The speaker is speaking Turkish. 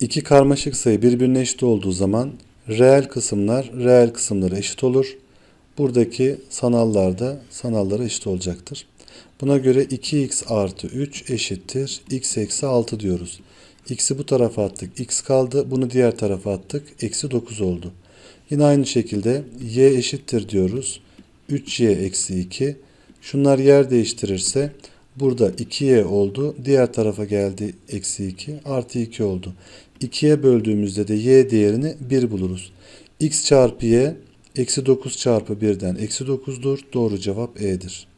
İki karmaşık sayı birbirine eşit olduğu zaman reel kısımlar reel kısımlara eşit olur. Buradaki sanallar da sanallara eşit olacaktır. Buna göre 2x artı 3 eşittir. x eksi 6 diyoruz. x'i bu tarafa attık. x kaldı. Bunu diğer tarafa attık. Eksi 9 oldu. Yine aynı şekilde y eşittir diyoruz. 3y eksi 2. Şunlar yer değiştirirse Burada 2y oldu. Diğer tarafa geldi eksi 2 artı 2 oldu. 2'ye böldüğümüzde de y değerini 1 buluruz. x çarpı y eksi 9 çarpı 1'den eksi 9'dur. Doğru cevap e'dir.